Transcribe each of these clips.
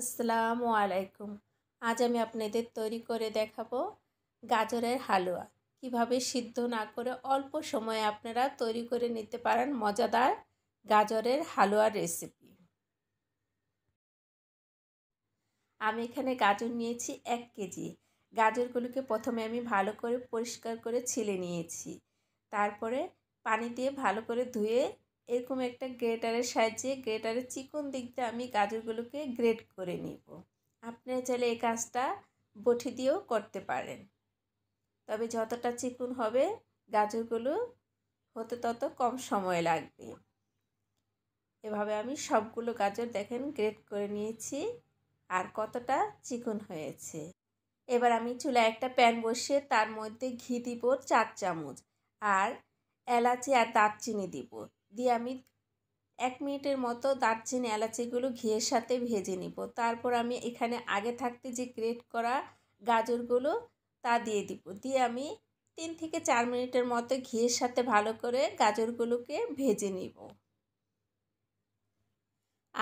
আসসালামু আলাইকুম আজ আমি আপনাদের তৈরি করে দেখাবো গাজরের হালুয়া কিভাবে সিদ্ধ না করে অল্প সময়ে আপনারা তৈরি করে নিতে পারেন মজাদার গাজরের হালুয়ার রেসিপি আমি এখানে গাজর নিয়েছি এক কেজি গাজরগুলোকে প্রথমে আমি ভালো করে পরিষ্কার করে ছিলে নিয়েছি তারপরে পানি দিয়ে ভালো করে ধুয়ে এরকম একটা গ্রেটারের সাহায্যে গ্রেটারের চিকন দিকটা আমি গাজরগুলোকে গ্রেট করে নিব আপনারা চাইলে এই কাজটা বঠি দিয়েও করতে পারেন তবে যতটা চিকন হবে গাজরগুলো হতে তত কম সময় লাগবে এভাবে আমি সবগুলো গাজর দেখেন গ্রেট করে নিয়েছি আর কতটা চিকন হয়েছে এবার আমি চুলায় একটা প্যান বসিয়ে তার মধ্যে ঘি দিব চার চামচ আর এলাচি আর দারচিনি দিব দিয়ে আমি এক মিনিটের মতো দারচিনি এলাচিগুলো ঘিয়ের সাথে ভেজে নিব তারপর আমি এখানে আগে থাকতে যে গ্রেট করা গাজরগুলো তা দিয়ে দিব দিয়ে আমি তিন থেকে চার মিনিটের মতো ঘিয়ের সাথে ভালো করে গাজরগুলোকে ভেজে নিব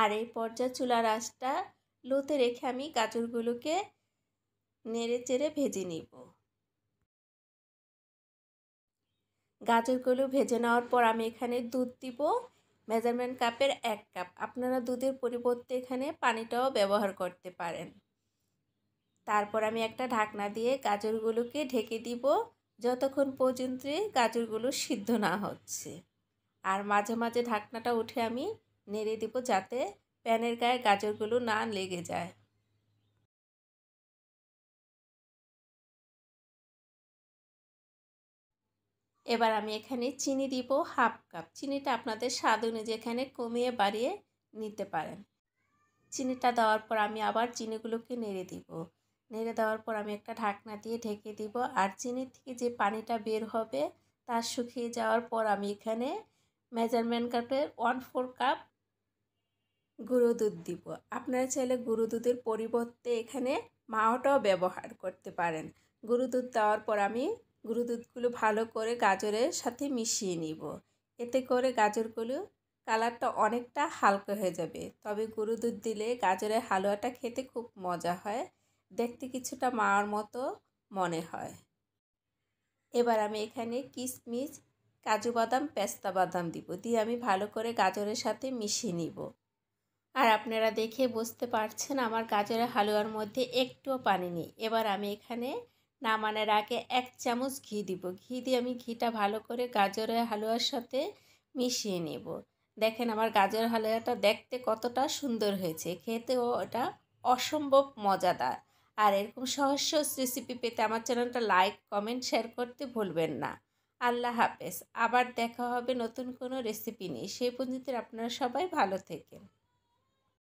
আর এই পর্যায়ে চুলার আঁচটা লোতে রেখে আমি গাজরগুলোকে নেড়ে চেড়ে ভেজে নিব গাজরগুলো ভেজে নেওয়ার পর আমি এখানে দুধ দিব মেজারমেন্ট কাপের এক কাপ আপনারা দুধের পরিবর্তে এখানে পানিটাও ব্যবহার করতে পারেন তারপর আমি একটা ঢাকনা দিয়ে গাজরগুলোকে ঢেকে দিব যতক্ষণ পর্যন্ত গাজরগুলো সিদ্ধ না হচ্ছে আর মাঝে মাঝে ঢাকনাটা উঠে আমি নেড়ে দিব যাতে প্যানের গায়ে গাজরগুলো না লেগে যায় এবার আমি এখানে চিনি দিব হাফ কাপ চিনিটা আপনাদের স্বাদ অনুযায়ী এখানে কমিয়ে বাড়িয়ে নিতে পারেন চিনিটা দেওয়ার পর আমি আবার চিনিগুলোকে নেড়ে দিব নেড়ে দেওয়ার পর আমি একটা ঢাকনা দিয়ে ঢেকে দিব আর চিনির থেকে যে পানিটা বের হবে তার শুকিয়ে যাওয়ার পর আমি এখানে মেজারমেন্ট কাপের ওয়ান ফোর কাপ গুঁড়ো দুধ দিব আপনারা চাইলে গুঁড়ো দুধের পরিবর্তে এখানে মাওটাও ব্যবহার করতে পারেন গুঁড়ো দুধ দেওয়ার পর আমি গুঁড়ো দুধগুলো ভালো করে গাজরের সাথে মিশিয়ে নিব এতে করে গাজরগুলো কালারটা অনেকটা হালকা হয়ে যাবে তবে গরু দুধ দিলে গাজরের হালুয়াটা খেতে খুব মজা হয় দেখতে কিছুটা মার মতো মনে হয় এবার আমি এখানে কিশমিশ কাজু বাদাম পেস্তা বাদাম দিব দিয়ে আমি ভালো করে গাজরের সাথে মিশিয়ে নিব আর আপনারা দেখে বুঝতে পারছেন আমার গাজরের হালুয়ার মধ্যে একটুও পানি নেই এবার আমি এখানে নামানোর আগে এক চামচ ঘি দিব ঘি দিয়ে আমি ঘিটা ভালো করে গাজরের হালুয়ার সাথে মিশিয়ে নেব দেখেন আমার গাজর হালুয়াটা দেখতে কতটা সুন্দর হয়েছে খেতেও ওটা অসম্ভব মজাদার আর এরকম সহজ সহজ রেসিপি পেতে আমার চ্যানেলটা লাইক কমেন্ট শেয়ার করতে ভুলবেন না আল্লাহ হাফেজ আবার দেখা হবে নতুন কোনো রেসিপি নিয়ে সেই পর্যন্ত আপনারা সবাই ভালো থেকেন